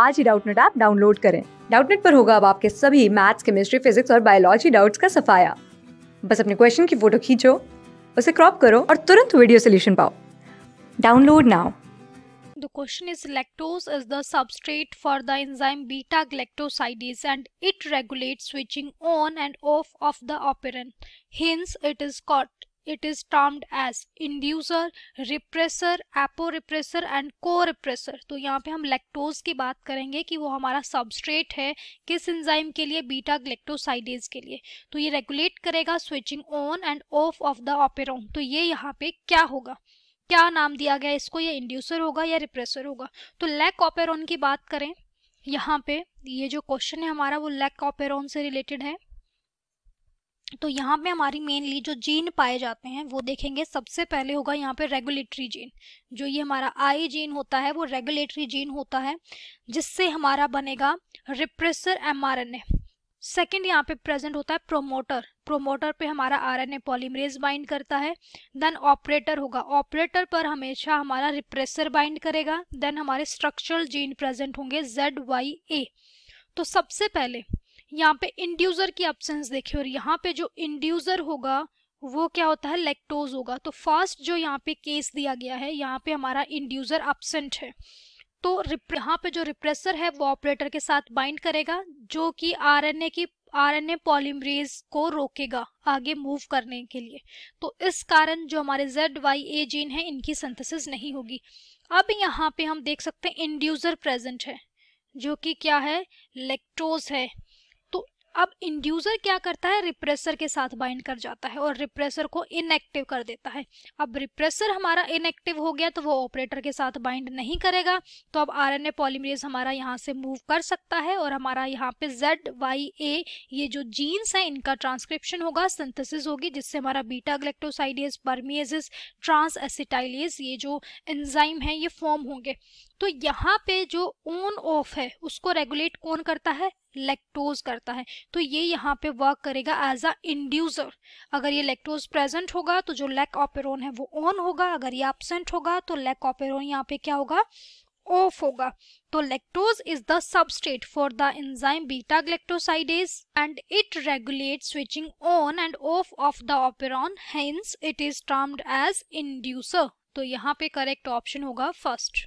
आज ही Doubtnet app download करें डाउटनेट पर होगा अब आपके सभी मैथ्स केमिस्ट्री फिजिक्स और बायोलॉजी डाउट्स का सफाया बस अपने क्वेश्चन की फोटो खींचो उसे क्रॉप करो और तुरंत वीडियो सोल्यूशन पाओ download now The question is lactose is the substrate for the enzyme beta galactosidase and it regulates switching on and off of the operant. Hence, it is called it is termed as inducer repressor aporepressor and corepressor तो यहाँ पे हम lactose की बात करेंगे कि वो हमारा सबस्ट्रेट है किस इंजाइम के लिए बीटा ग्लेक्टोसाइडेज के लिए तो ये रेगुलेट करेगा switching on and off of the operon तो ये यहाँ पे क्या होगा क्या नाम दिया गया इसको ये इंड्यूसर होगा या रिप्रेसर होगा तो लैक ऑपेरोन की बात करें यहाँ पे ये जो क्वेश्चन है हमारा वो लेक ऑपेरोन से रिलेटेड है तो यहाँ पे हमारी मेनली जो जीन पाए जाते हैं वो देखेंगे सबसे पहले होगा यहाँ पे रेगुलेटरी जीन जो ये हमारा आई जीन होता है वो रेगुलेटरी जीन होता है जिससे हमारा बनेगा रिप्रेसर एमआरएनए सेकंड यहाँ पे प्रेजेंट होता है प्रोमोटर प्रोमोटर पे हमारा आरएनए पॉलीमरेज बाइंड करता है देन ऑपरेटर होगा ऑपरेटर पर हमेशा हमारा रिप्रेसर बाइंड करेगा देन हमारे स्ट्रक्चरल जीन प्रेजेंट होंगे जेड वाई ए तो सबसे पहले यहाँ पे इंड्यूजर की एब्सेंस देखिए और यहाँ पे जो इंड्यूजर होगा वो क्या होता है लेक्टोज होगा तो फर्स्ट जो यहाँ पे केस दिया गया है यहाँ पे हमारा इंड्यूजर एबसेंट है तो यहाँ पे जो रिप्रेसर है वो ऑपरेटर के साथ बाइंड करेगा जो कि आरएनए की आरएनए पॉलीमरेज को रोकेगा आगे मूव करने के लिए तो इस कारण जो हमारे जेड वाई ए जीन है इनकी सिंथेसिस नहीं होगी अब यहाँ पे हम देख सकते हैं इंड्यूजर प्रेजेंट है जो कि क्या है लेक्टोज है अब इंड्यूसर क्या करता है रिप्रेसर के साथ बाइंड कर जाता है और रिप्रेसर को इनएक्टिव कर देता है अब रिप्रेसर हमारा इनएक्टिव हो गया तो वो ऑपरेटर के साथ बाइंड नहीं करेगा तो अब आरएनए पॉलीमरेज हमारा यहाँ से मूव कर सकता है और हमारा यहाँ पे जेड वाई ए ये जो जीन्स हैं इनका ट्रांसक्रिप्शन होगा सिंथेसिस होगी जिससे हमारा बीटा ग्लेक्टोसाइडियस बर्मिएजिस ट्रांस एसिटाइलियस ये जो एंजाइम है ये फॉर्म होंगे तो यहाँ पे जो ऑन ऑफ है उसको रेगुलेट कौन करता है लेक्टोज करता है तो ये यहाँ पे वर्क करेगा एज अ इंड्यूसर अगर ये लेक्टोज प्रेजेंट होगा तो जो लेक ऑपेरोन है वो ऑन होगा अगर ये एबसेंट होगा तो लेक ऑपेरोन यहाँ पे क्या होगा ऑफ होगा तो lactose is the substrate for the enzyme beta galactosidase and it regulate switching on and off of the operon hence it is termed as inducer तो यहाँ पे करेक्ट ऑप्शन होगा फर्स्ट